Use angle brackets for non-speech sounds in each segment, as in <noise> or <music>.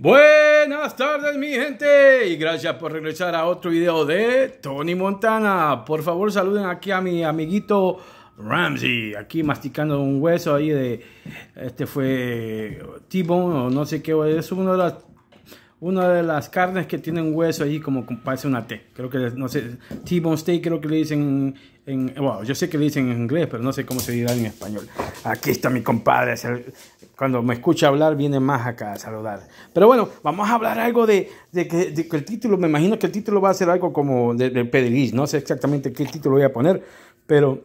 Buenas tardes mi gente y gracias por regresar a otro video de Tony Montana. Por favor saluden aquí a mi amiguito Ramsey, aquí masticando un hueso ahí de, este fue T-Bone o no sé qué, es uno de los una de las carnes que tienen hueso ahí como parece una T. Creo que, no sé, T-bone steak creo que le dicen en... Bueno, yo sé que le dicen en inglés, pero no sé cómo se dirá en español. Aquí está mi compadre. Cuando me escucha hablar, viene más acá a saludar. Pero bueno, vamos a hablar algo de, de, que, el título, me imagino que el título va a ser algo como de, de Pedeliz. No sé exactamente qué título voy a poner, pero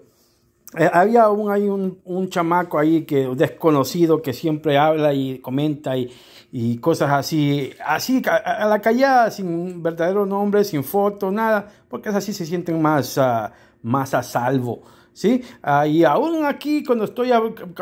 eh, había un, hay un, un, chamaco ahí que desconocido que siempre habla y comenta y, cosas así, así a, la callada, sin verdadero nombre, sin foto, nada, porque es así se sienten más, ah, más a salvo. ¿Sí? Ah, y aún aquí, cuando estoy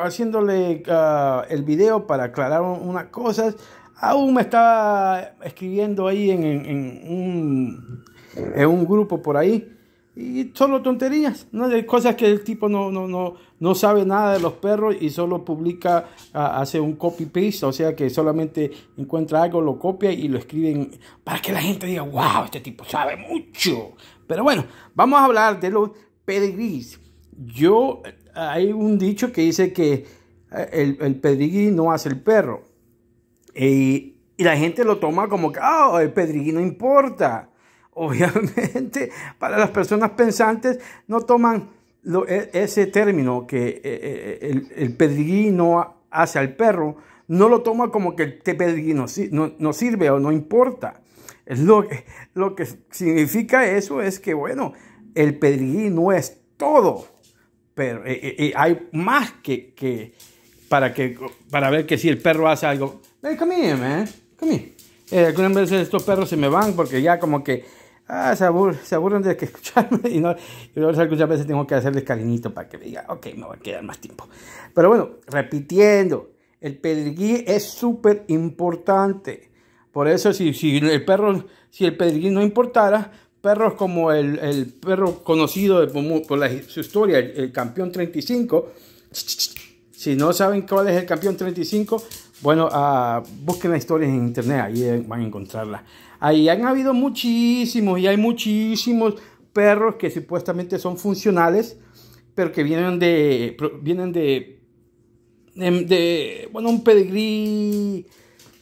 haciéndole ah, el video para aclarar unas cosas, aún me estaba escribiendo ahí en, un, en un grupo por ahí y solo tonterías, ¿no? de cosas que el tipo no, no, no, no sabe nada de los perros y solo publica, ah, hace un copy-paste, o sea que solamente encuentra algo, lo copia y lo escribe para que la gente diga, wow, este tipo sabe mucho. Pero bueno, vamos a hablar de los pedriguis Yo, eh, hay un dicho que dice que eh, el, el no hace el perro. Y, la gente lo toma como que, ah el pedigrí no importa. Obviamente, para las personas pensantes no toman e, ese término que eh, eh, eh, el, pedriguí no hace al perro, no lo toma como que el peregrino no, sirve o no importa. Lo, lo que significa eso es que, bueno, el no es todo, pero hay más que, que, para que para ver que si el perro hace algo. ven come here, man. algunas veces estos perros se me van porque ya como que Ah, se, aburren de que escucharme <laughs> y no. Y muchas veces tengo que hacerle cariñito para que me diga, ok, me va a quedar más tiempo. Pero bueno, repitiendo, el pedriguí es súper importante. Por eso, si, si, el perro, si el pedriguí no importara, perros como el, el perro conocido por, su historia, el, el, campeón 35, si no saben cuál es el campeón 35, bueno, ah, busquen las historias en internet, ahí van a encontrarlas. Ahí han habido muchísimos y hay muchísimos perros que supuestamente son funcionales, pero que vienen de, vienen de, de, bueno, un pedigrí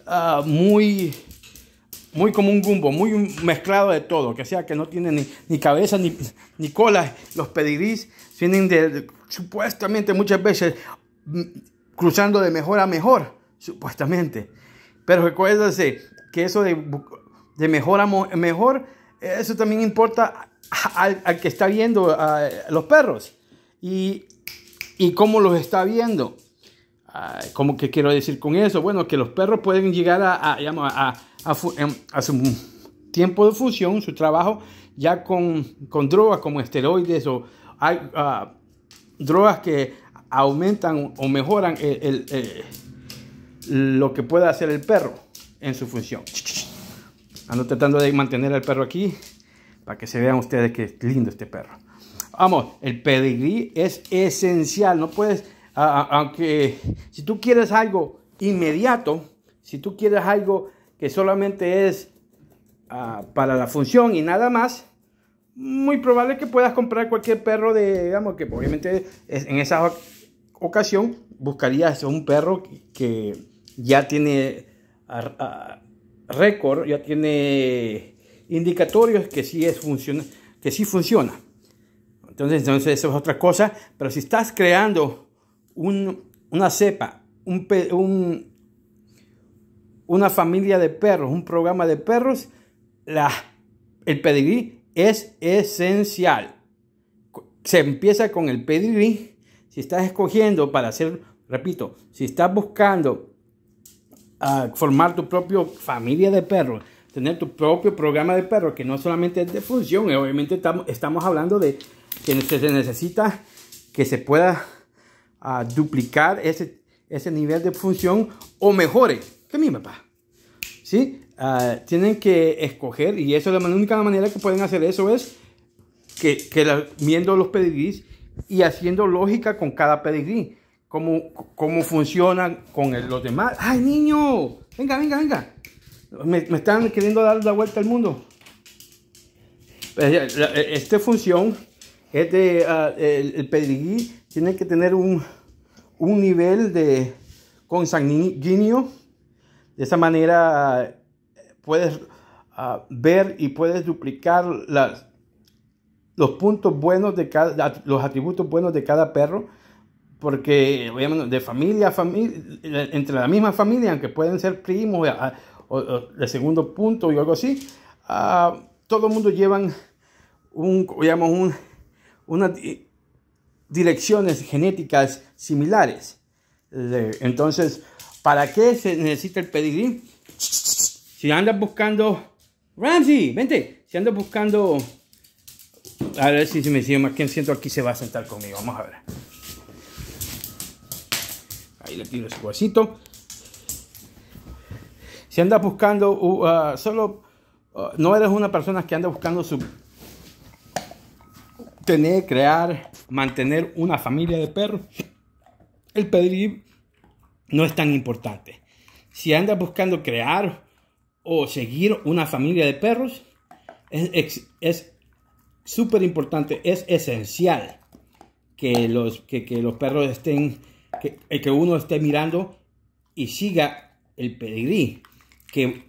ah, muy, muy como un gumbo, muy mezclado de todo, que sea que no tienen ni, cabeza ni, ni, cola. Los pedigrís vienen de, supuestamente muchas veces mm, cruzando de mejor a mejor supuestamente. Pero recuérdense que eso de, mejor a mejor, eso también importa al, que está viendo a los perros y, y cómo los está viendo. ¿Cómo que quiero decir con eso? Bueno, que los perros pueden llegar a, a, em, a, su tiempo de fusión, su trabajo, ya con, drogas como esteroides o hay, ah, drogas que aumentan o mejoran el lo que pueda hacer el perro en su función. Ando tratando de mantener al perro aquí para que se vean ustedes que es lindo este perro. Vamos, el pedigrí es esencial. No puedes, aunque si tú quieres algo inmediato, si tú quieres algo que solamente es ah, para la función y nada más, muy probable que puedas comprar cualquier perro de, digamos, que obviamente en esa ocasión buscarías un perro que ya tiene récord, ya tiene indicatorios que sí, es funciona, que sí funciona. Entonces, entonces, eso es otra cosa, pero si estás creando una cepa, un, una familia de perros, un programa de perros, la, el pedigrí es esencial. Se empieza con el pedigrí. Si estás escogiendo para hacer, repito, si estás buscando formar tu propia familia de perros, tener tu propio programa de perros, que no solamente es de función, eh, obviamente estamos, hablando de que se necesita que se pueda ah, duplicar ese, ese nivel de función o mejore que me papá. ¿Sí? Ah, tienen que escoger, y eso la única manera que pueden hacer eso es que, viendo los pedigrís y haciendo lógica con cada pedigrí cómo, cómo funcionan con los demás. ¡Ay, niño! Venga, venga, venga. Me, están queriendo dar la vuelta al mundo. Eh, eh, esta función es de, ah, el, tiene que tener un, nivel de consanguíneo. De esa manera puedes ah, ver y puedes duplicar los puntos buenos de cada, los atributos buenos de cada perro porque obviamente de familia a familia, entre la misma familia, aunque pueden ser primos o, de segundo punto y algo así, todo el mundo llevan un, digamos, un, unas direcciones genéticas similares. Entonces, ¿para qué se necesita el pedigrí? Si andas buscando, Ramsey, vente, si andas buscando, a ver si, si me sigue más, ¿quién siento aquí se va a sentar conmigo? Vamos a ver. Ahí le tiro ese huesito. Si andas buscando, uh, ah, solo, ah, no eres una persona que anda buscando su, tener, crear, mantener una familia de perros, el pedigrí no es tan importante. Si andas buscando crear o seguir una familia de perros, es súper importante, es esencial que los, que los perros estén que, que uno esté mirando y siga el pedigrí, que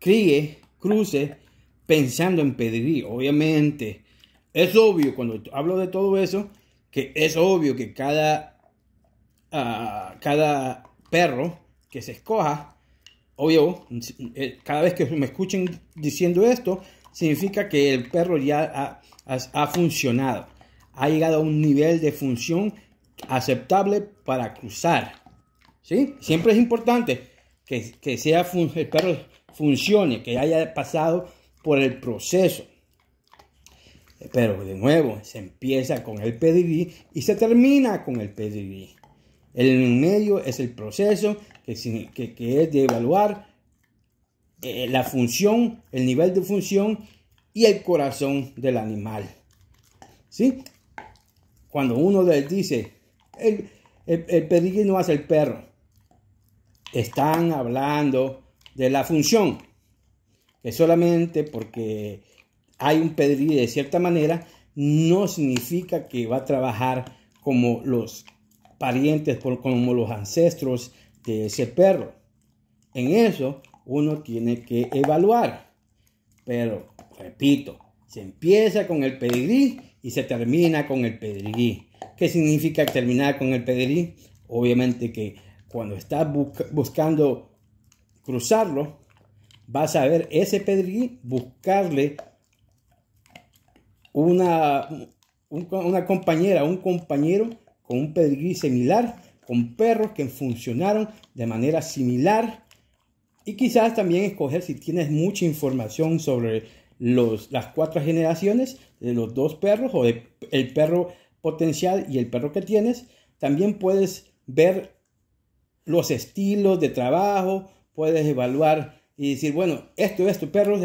críe, cruce pensando en pedigrí, obviamente. Es obvio, cuando hablo de todo eso, que es obvio que cada, ah, cada perro que se escoja, obvio, eh, cada vez que me escuchen diciendo esto, significa que el perro ya ha, ha funcionado, ha llegado a un nivel de función aceptable para cruzar. ¿sí? Siempre es importante que, sea el perro funcione, que haya pasado por el proceso. Pero de nuevo, se empieza con el PDB y se termina con el PDB. El medio es el proceso que, que, es de evaluar eh, la función, el nivel de función y el corazón del animal. ¿Sí? Cuando uno le dice, el, el, no hace el perro. Están hablando de la función, que solamente porque hay un pedigrí de cierta manera, no significa que va a trabajar como los parientes, como los ancestros de ese perro. En eso uno tiene que evaluar. Pero, repito, se empieza con el pedigrí y se termina con el pedigrí. ¿Qué significa terminar con el pedrín Obviamente que cuando estás buscando cruzarlo, vas a ver ese pedrí, buscarle una, una compañera, un compañero con un pedrí similar, con perros que funcionaron de manera similar. Y quizás también escoger si tienes mucha información sobre las cuatro generaciones de los dos perros o el perro potencial y el perro que tienes, también puedes ver los estilos de trabajo, puedes evaluar y decir, bueno, esto es tu perro,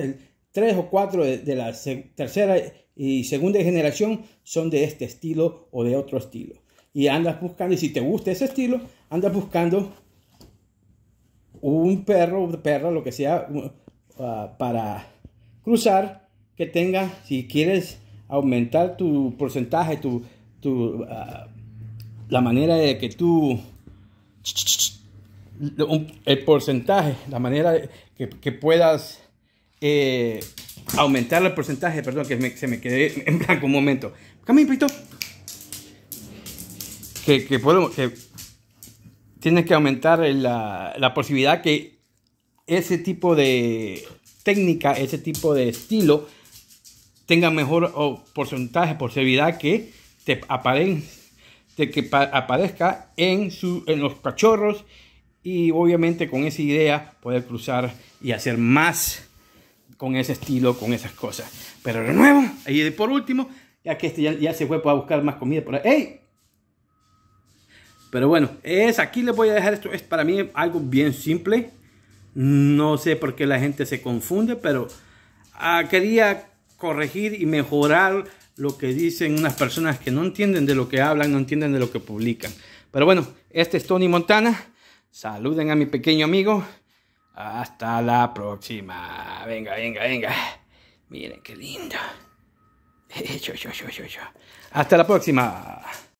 tres o cuatro de, la tercera y segunda generación son de este estilo o de otro estilo. Y andas buscando, y si te gusta ese estilo, andas buscando un perro, perra, lo que sea, ah, para cruzar, que tenga, si quieres aumentar tu porcentaje, tu Ah, la manera de que tú, el porcentaje, la manera que, puedas eh, aumentar el porcentaje, perdón, que se me quedé en blanco un momento. camin Pito. Que, que, podemos, que tienes que aumentar la, la posibilidad que ese tipo de técnica, ese tipo de estilo tenga mejor porcentaje, posibilidad que te que aparezca en, los cachorros y obviamente con esa idea poder cruzar y hacer más con ese estilo, con esas cosas. Pero de nuevo, y por último, ya que este ya, se fue para buscar más comida por ahí. Pero bueno, es aquí les voy a dejar esto. Es para mí algo bien simple. No sé por qué la gente se confunde, pero ah, quería corregir y mejorar lo que dicen unas personas que no entienden de lo que hablan, no entienden de lo que publican. Pero bueno, este es Tony Montana. Saluden a mi pequeño amigo. Hasta la próxima. Venga, venga, venga. Miren qué lindo. <laughs> Hasta la próxima.